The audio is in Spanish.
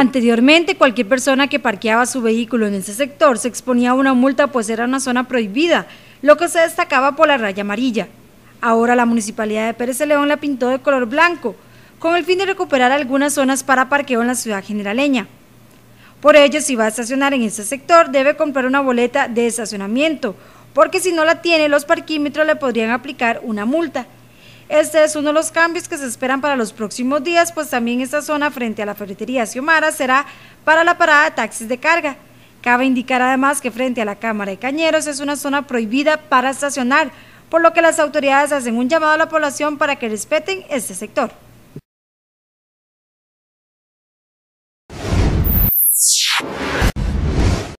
Anteriormente, cualquier persona que parqueaba su vehículo en ese sector se exponía a una multa pues era una zona prohibida, lo que se destacaba por la raya amarilla. Ahora la Municipalidad de Pérez de León la pintó de color blanco, con el fin de recuperar algunas zonas para parqueo en la ciudad generaleña. Por ello, si va a estacionar en ese sector, debe comprar una boleta de estacionamiento, porque si no la tiene, los parquímetros le podrían aplicar una multa. Este es uno de los cambios que se esperan para los próximos días, pues también esta zona frente a la ferretería Xiomara será para la parada de taxis de carga. Cabe indicar además que frente a la Cámara de Cañeros es una zona prohibida para estacionar, por lo que las autoridades hacen un llamado a la población para que respeten este sector.